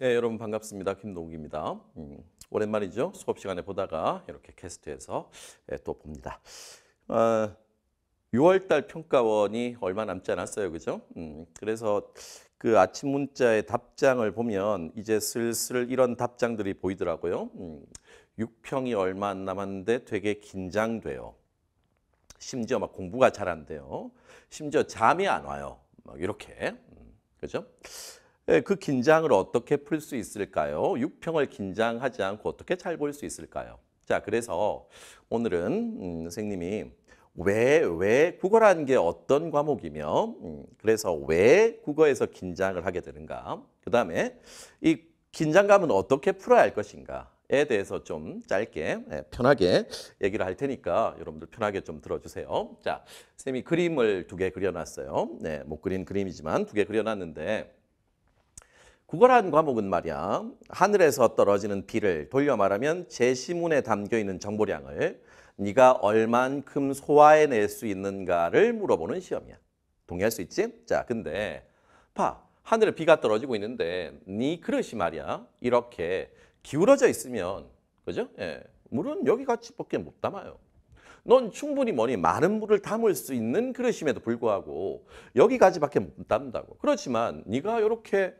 네, 여러분 반갑습니다. 김동욱입니다. 음, 오랜만이죠. 수업 시간에 보다가 이렇게 캐스트해서 예, 또 봅니다. 어, 아, 6월달 평가원이 얼마 남지 않았어요, 그죠? 음, 그래서 그 아침 문자의 답장을 보면 이제 슬슬 이런 답장들이 보이더라고요. 음, 6평이 얼마 안 남았는데 되게 긴장돼요. 심지어 막 공부가 잘 안 돼요. 심지어 잠이 안 와요. 막 이렇게, 음, 그죠? 예, 그 긴장을 어떻게 풀 수 있을까요? 육평을 긴장하지 않고 어떻게 잘 볼 수 있을까요? 자, 그래서 오늘은 음, 선생님이 왜, 왜 국어라는 게 어떤 과목이며 음, 그래서 왜 국어에서 긴장을 하게 되는가 그 다음에 이 긴장감은 어떻게 풀어야 할 것인가에 대해서 좀 짧게 예, 편하게 얘기를 할 테니까 여러분들 편하게 좀 들어주세요. 자, 선생님이 그림을 두 개 그려놨어요. 네, 못 뭐 그린 그림이지만 두 개 그려놨는데 구걸한 과목은 말이야 하늘에서 떨어지는 비를 돌려 말하면 제시문에 담겨있는 정보량을 네가 얼만큼 소화해낼 수 있는가를 물어보는 시험이야. 동의할 수 있지? 자, 근데 봐. 하늘에 비가 떨어지고 있는데 네 그릇이 말이야 이렇게 기울어져 있으면 그죠? 예. 물은 여기 같이밖에 못 담아요. 넌 충분히 뭐니 많은 물을 담을 수 있는 그릇임에도 불구하고 여기까지밖에 못 담는다고. 그렇지만 네가 이렇게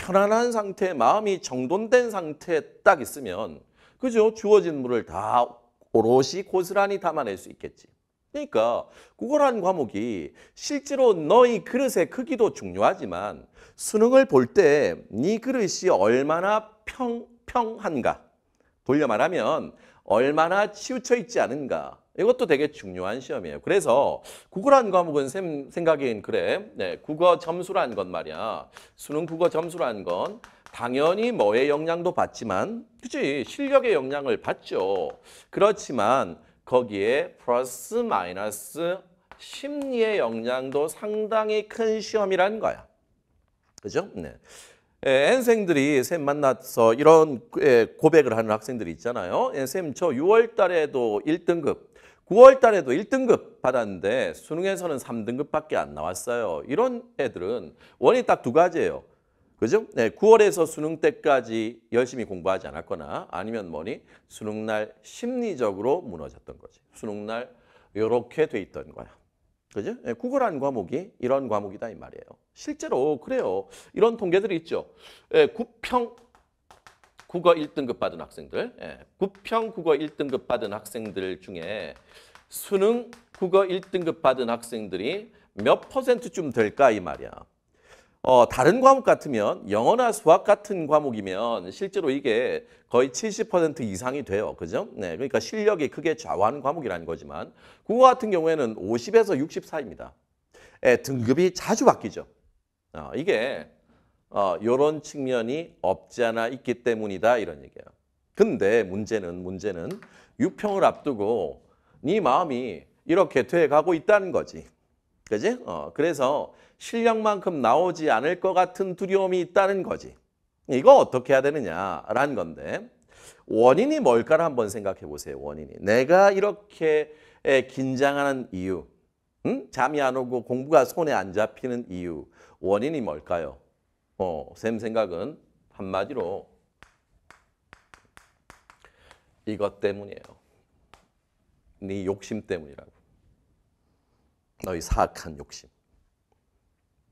편안한 상태, 마음이 정돈된 상태에 딱 있으면 그죠? 주어진 물을 다 오롯이 고스란히 담아낼 수 있겠지. 그러니까 국어라 과목이 실제로 너희 그릇의 크기도 중요하지만 수능을 볼 때 네 그릇이 얼마나 평, 평한가 돌려 말하면 얼마나 치우쳐 있지 않은가 이것도 되게 중요한 시험이에요. 그래서 국어란 과목은 샘 생각엔 그래. 네, 국어 점수란 건 말이야. 수능 국어 점수란 건 당연히 뭐의 영향도 받지만 그치 실력의 영향을 받죠. 그렇지만 거기에 플러스 마이너스 심리의 영향도 상당히 큰 시험이라는 거야. 그죠? 네. 예, 생들이쌤 만나서 이런 예, 고백을 하는 학생들이 있잖아요. 예, 쌤저 6월 달에도 1등급 9월 달에도 1등급 받았는데 수능에서는 3등급밖에 안 나왔어요. 이런 애들은 원이 딱 두 가지예요. 그죠? 네, 9월에서 수능 때까지 열심히 공부하지 않았거나 아니면 뭐니 수능 날 심리적으로 무너졌던 거지. 수능 날 요렇게 돼 있던 거야. 그죠? 네, 국어라 과목이 이런 과목이다 이 말이에요. 실제로 그래요. 이런 통계들이 있죠. 네, 구평 국어 1등급 받은 학생들, 예, 구평 국어 1등급 받은 학생들 중에 수능 국어 1등급 받은 학생들이 몇 퍼센트쯤 될까 이 말이야. 어, 다른 과목 같으면 영어나 수학 같은 과목이면 실제로 이게 거의 70% 이상이 돼요. 그죠? 네, 그러니까 실력이 크게 좌우하는 과목이라는 거지만 국어 같은 경우에는 50에서 6 4입니다 예, 등급이 자주 바뀌죠. 어, 이게 어, 이런 측면이 없지 않아 있기 때문이다 이런 얘기예요. 근데 문제는 문제는 유평을 앞두고 네 마음이 이렇게 돼가고 있다는 거지. 그지? 어, 그래서 실력만큼 나오지 않을 것 같은 두려움이 있다는 거지. 이거 어떻게 해야 되느냐라는 건데 원인이 뭘까를 한번 생각해 보세요. 원인이. 내가 이렇게 긴장하는 이유, 응? 잠이 안 오고 공부가 손에 안 잡히는 이유, 원인이 뭘까요? 어, 샘 생각은 한마디로 이것 때문이에요. 네 욕심 때문이라고. 너희 사악한 욕심.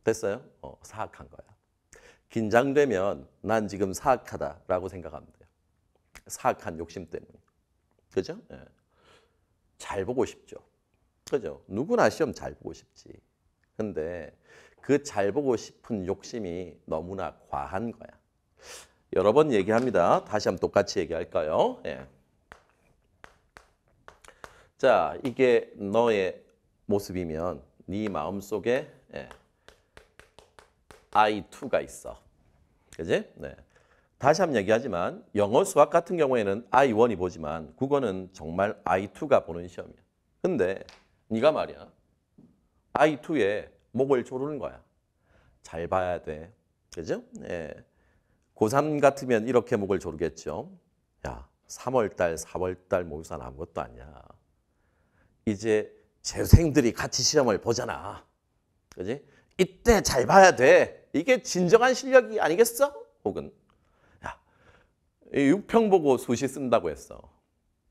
됐어요? 어, 사악한 거야. 긴장되면 난 지금 사악하다라고 생각하면 돼요. 사악한 욕심 때문에. 그죠? 예. 잘 보고 싶죠. 그죠? 누구나 시험 잘 보고 싶지. 근데 그잘 보고 싶은 욕심이 너무나 과한 거야. 여러 번 얘기합니다. 다시 한번 똑같이 얘기할까요? 예. 자, 이게 너의 모습이면 네 마음 속에 예. I2가 있어. 그지? 네. 다시 한번 얘기하지만 영어 수학 같은 경우에는 I1이 보지만 국어는 정말 I2가 보는 시험이야. 근데 네가 말이야. I2에 목을 조르는 거야. 잘 봐야 돼. 그죠? 예. 고3 같으면 이렇게 목을 조르겠죠. 야, 3월달, 4월달 모의사는 아무것도 아니야. 이제 재생들이 같이 시험을 보잖아. 그지? 이때 잘 봐야 돼. 이게 진정한 실력이 아니겠어? 혹은 야, 육평 보고 수시 쓴다고 했어.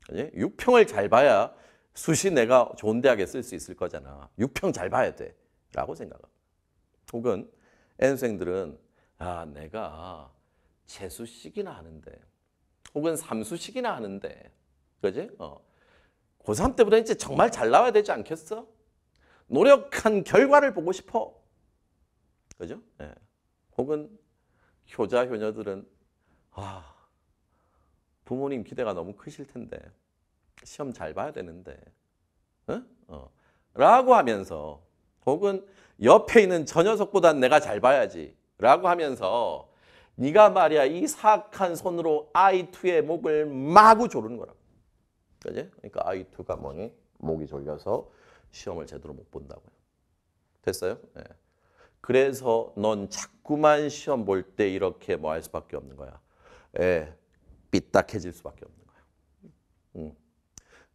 그지? 육평을 잘 봐야 수시 내가 좋은 대학에 쓸 수 있을 거잖아. 육평 잘 봐야 돼. 라고 생각합니다. 혹은 N생들은 아 내가 재수식이나 하는데 혹은 삼수식이나 하는데 그지? 어. 고3 때보다 이제 정말 잘 나와야 되지 않겠어? 노력한 결과를 보고 싶어. 그죠? 예. 혹은 효자, 효녀들은 아 부모님 기대가 너무 크실 텐데 시험 잘 봐야 되는데 어? 어. 라고 하면서 혹은 옆에 있는 저 녀석보단 내가 잘 봐야지 라고 하면서 네가 말이야 이 사악한 손으로 아이투의 목을 마구 조르는 거라고. 그지? 그러니까 아이가 뭐니? 목이 졸려서 시험을 제대로 못 본다고요. 됐어요? 네. 그래서 넌 자꾸만 시험 볼 때 이렇게 뭐 할 수밖에 없는 거야. 예, 삐딱해질 수밖에 없는 거야. 음.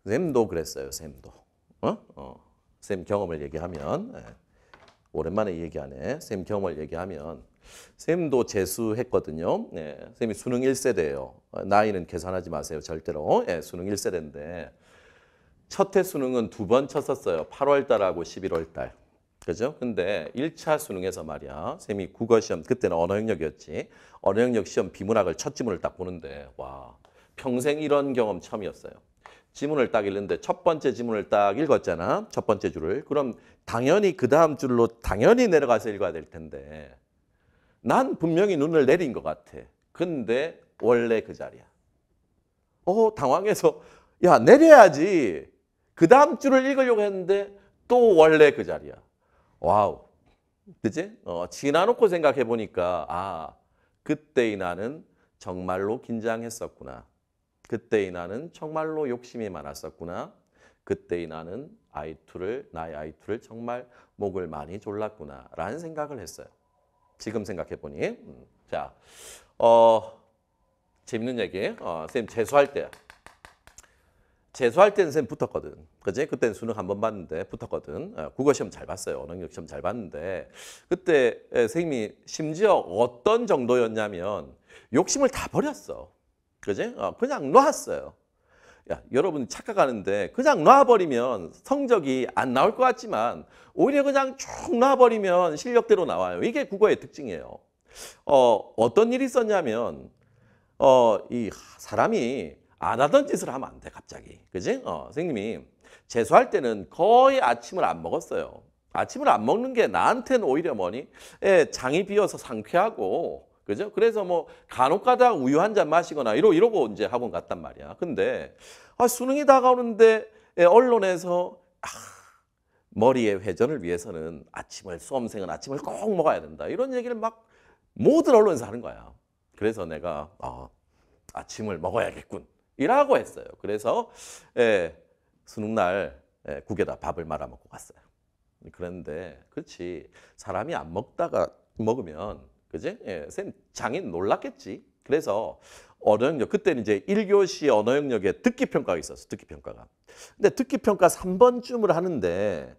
쌤도 그랬어요, 쌤도. 어? 어. 쌤 경험을 얘기하면 예, 오랜만에 얘기하네. 쌤 경험을 얘기하면 쌤도 재수했거든요. 예, 쌤이 수능 1세대예요. 어, 나이는 계산하지 마세요. 절대로. 예, 수능 1세대인데 첫해 수능은 두 번 쳤었어요. 8월 달하고 11월 달. 그죠? 근데 1차 수능에서 말이야. 쌤이 국어 시험 그때는 언어 영역이었지. 언어 영역 시험 비문학을 첫 지문을 딱 보는데 와. 평생 이런 경험 처음이었어요. 지문을 딱 읽는데 첫 번째 지문을 딱 읽었잖아. 첫 번째 줄을. 그럼 당연히 그 다음 줄로 당연히 내려가서 읽어야 될 텐데 난 분명히 눈을 내린 것 같아. 근데 원래 그 자리야. 어 당황해서 야 내려야지. 그 다음 줄을 읽으려고 했는데 또 원래 그 자리야. 와우. 그지? 어, 지나놓고 생각해 보니까 아 그때의 나는 정말로 긴장했었구나. 그때의 나는 정말로 욕심이 많았었구나. 그때의 나는 아이투를 나의 아이투를 정말 목을 많이 졸랐구나 라는 생각을 했어요. 지금 생각해 보니 음, 자 어, 재밌는 얘기. 어, 선생님 재수할 때 재수할 때는 쌤 붙었거든. 그지? 그때는 수능 한 번 봤는데 붙었거든. 어, 국어 시험 잘 봤어요. 언어력 시험 잘 봤는데 그때 에, 선생님이 심지어 어떤 정도였냐면 욕심을 다 버렸어. 그지? 어, 그냥 놨어요. 야, 여러분 착각하는데 그냥 놔버리면 성적이 안 나올 것 같지만 오히려 그냥 쭉 놔버리면 실력대로 나와요. 이게 국어의 특징이에요. 어, 어떤 일이 있었냐면 어, 이 사람이 안 하던 짓을 하면 안 돼, 갑자기. 그지? 어, 선생님이 재수할 때는 거의 아침을 안 먹었어요. 아침을 안 먹는 게 나한테는 오히려 뭐니? 예, 장이 비어서 상쾌하고 그죠? 그래서 뭐 간혹가다 우유 한 잔 마시거나 이러, 이러고 이제 학원 갔단 말이야. 근데 아, 수능이 다가오는데 예, 언론에서 아, 머리의 회전을 위해서는 아침을 수험생은 아침을 꼭 먹어야 된다. 이런 얘기를 막 모든 언론에서 하는 거야. 그래서 내가 아, 아침을 먹어야겠군. 이라고 했어요. 그래서 예, 수능날 예, 국에다 밥을 말아 먹고 갔어요. 그런데 그렇지 사람이 안 먹다가 먹으면 그지? 예, 쌤 장인 놀랐겠지. 그래서 언어 영역 그때는 이제 1교시 언어 영역에 듣기 평가가 있었어. 듣기 평가가. 근데 듣기 평가 3번쯤을 하는데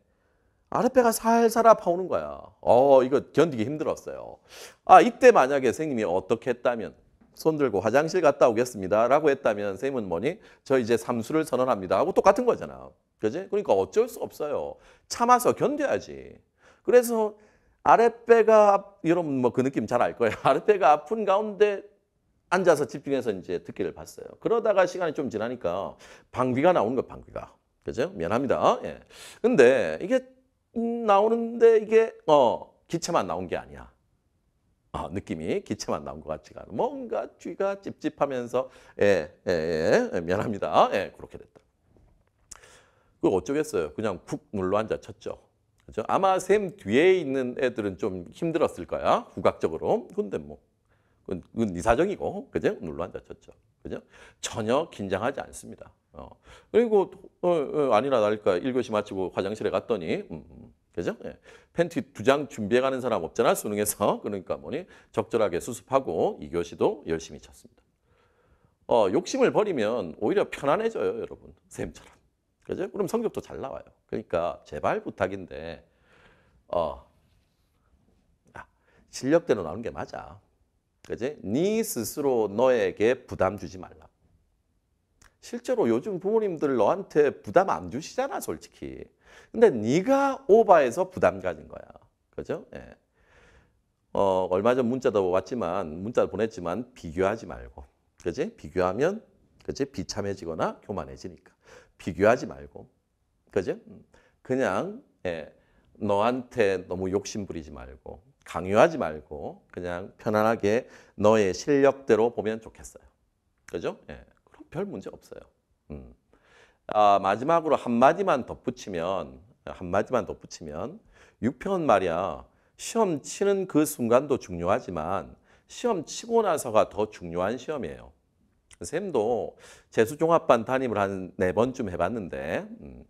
아랫배가 살살 아파오는 거야. 어, 이거 견디기 힘들었어요. 아, 이때 만약에 선생님이 어떻게 했다면 손 들고 화장실 갔다 오겠습니다. 라고 했다면 선생님은 뭐니? 저 이제 삼수를 선언합니다. 하고 똑같은 거잖아. 그지? 그러니까 어쩔 수 없어요. 참아서 견뎌야지. 그래서 아랫배가 여러분 뭐 그 느낌 잘 알 거예요. 아랫배가 아픈 가운데 앉아서 집중해서 이제 듣기를 봤어요. 그러다가 시간이 좀 지나니까 방귀가 나오는 거 방귀가. 그죠? 미안합니다. 어? 예. 근데 이게 음, 나오는데 이게 어 기체만 나온 게 아니야. 아, 느낌이 기체만 나온 것 같지가 않아. 뭔가 쥐가 찝찝하면서 예, 예, 예, 미안합니다. 어? 예, 그렇게 됐다. 그 어쩌겠어요. 그냥 푹 눌러 앉아 쳤죠. 그죠? 아마 샘 뒤에 있는 애들은 좀 힘들었을 거야. 후각적으로. 근데 뭐, 그건, 그건 네 사정이고, 그죠? 물로 앉아쳤죠. 그죠? 전혀 긴장하지 않습니다. 어. 그리고, 어, 어, 아니라 다를까, 1교시 마치고 화장실에 갔더니, 음, 음 그죠? 예. 팬티 두 장 준비해 가는 사람 없잖아, 수능에서. 그러니까 뭐니, 적절하게 수습하고 2교시도 열심히 쳤습니다. 어, 욕심을 버리면 오히려 편안해져요, 여러분. 쌤처럼. 그죠? 그럼 성적도 잘 나와요. 그러니까 제발 부탁인데 어 야, 아, 실력대로 나오는 게 맞아. 그지? 네 스스로 너에게 부담 주지 말라. 실제로 요즘 부모님들 너한테 부담 안 주시잖아, 솔직히. 근데 네가 오바해서 부담 가진 거야. 그죠? 예. 어, 얼마 전 문자도 왔지만 문자를 보냈지만 비교하지 말고. 그지? 비교하면 그지? 비참해지거나 교만해지니까. 비교하지 말고 그죠? 음. 그냥 예, 너한테 너무 욕심 부리지 말고 강요하지 말고 그냥 편안하게 너의 실력대로 보면 좋겠어요. 그죠? 예, 그럼 별 문제 없어요. 음. 아, 마지막으로 한마디만 덧붙이면 한마디만 덧붙이면 6평 말이야 시험 치는 그 순간도 중요하지만 시험 치고 나서가 더 중요한 시험이에요. 샘도 재수종합반 담임을 한 네 번쯤 해봤는데 음,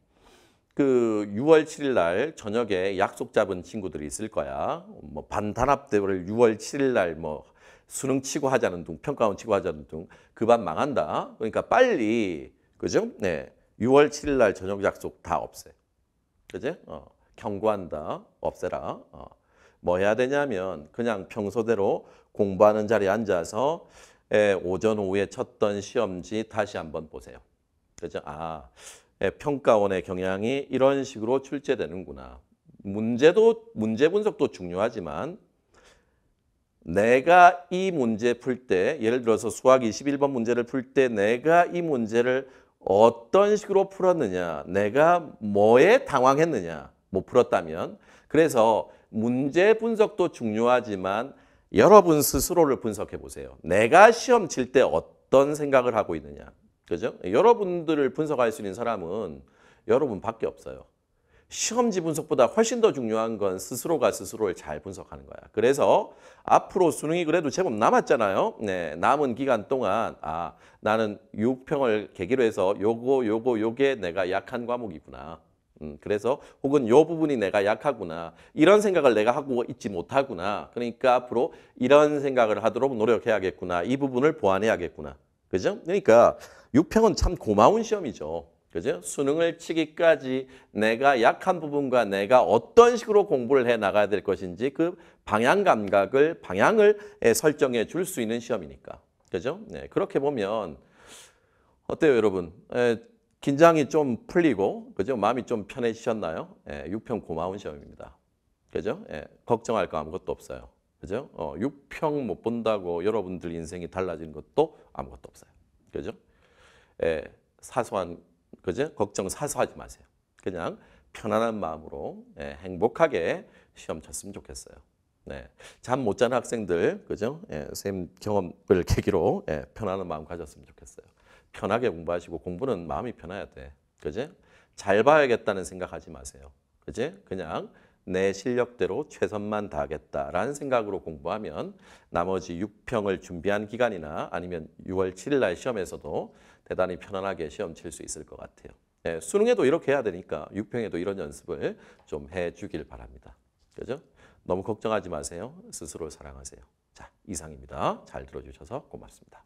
그 6월 7일 날 저녁에 약속 잡은 친구들이 있을 거야. 뭐 반 단합 대회를 6월 7일 날 뭐 수능 치고 하자는 둥, 평가원 치고 하자는 둥, 그반 망한다. 그러니까 빨리 그죠? 네, 6월 7일 날 저녁 약속 다 없애. 그지? 어, 경고한다. 없애라. 어. 뭐 해야 되냐면 그냥 평소대로 공부하는 자리에 앉아서 오전 오후에 쳤던 시험지 다시 한번 보세요. 그죠? 아, 평가원의 경향이 이런 식으로 출제되는구나. 문제도 문제 분석도 중요하지만 내가 이 문제 풀 때 예를 들어서 수학 21번 문제를 풀 때 내가 이 문제를 어떤 식으로 풀었느냐 내가 뭐에 당황했느냐 못 뭐 풀었다면 그래서 문제 분석도 중요하지만 여러분 스스로를 분석해 보세요. 내가 시험 칠 때 어떤 생각을 하고 있느냐. 그죠? 여러분들을 분석할 수 있는 사람은 여러분밖에 없어요. 시험지 분석보다 훨씬 더 중요한 건 스스로가 스스로를 잘 분석하는 거야. 그래서 앞으로 수능이 그래도 제법 남았잖아요. 네, 남은 기간 동안 아 나는 6평을 계기로 해서 요거 요거 요게 내가 약한 과목이구나. 음, 그래서 혹은 요 부분이 내가 약하구나. 이런 생각을 내가 하고 있지 못하구나. 그러니까 앞으로 이런 생각을 하도록 노력해야겠구나. 이 부분을 보완해야겠구나. 그죠? 그러니까 6평은 참 고마운 시험이죠. 그죠? 수능을 치기까지 내가 약한 부분과 내가 어떤 식으로 공부를 해 나가야 될 것인지 그 방향 감각을 방향을 설정해 줄 수 있는 시험이니까. 그죠? 네, 그렇게 보면 어때요, 여러분? 에, 긴장이 좀 풀리고 그죠? 마음이 좀 편해지셨나요? 예, 6평 고마운 시험입니다. 그죠? 예, 걱정할 거 아무것도 없어요. 그죠? 어, 6평 못 본다고 여러분들 인생이 달라진 것도 아무것도 없어요. 그죠? 예, 사소한 그죠? 걱정 사소하지 마세요. 그냥 편안한 마음으로 예, 행복하게 시험 쳤으면 좋겠어요. 네. 잠못 자는 학생들 그죠? 예, 쌤 경험을 계기로 예, 편안한 마음 가졌으면 좋겠어요. 편하게 공부하시고 공부는 마음이 편해야 돼. 그지? 잘 봐야겠다는 생각하지 마세요. 그지? 그냥 내 실력대로 최선만 다하겠다라는 생각으로 공부하면 나머지 6평을 준비한 기간이나 아니면 6월 7일 날 시험에서도 대단히 편안하게 시험 칠 수 있을 것 같아요. 네, 수능에도 이렇게 해야 되니까 6평에도 이런 연습을 좀 해주길 바랍니다. 그죠? 너무 걱정하지 마세요. 스스로 사랑하세요. 자, 이상입니다. 잘 들어주셔서 고맙습니다.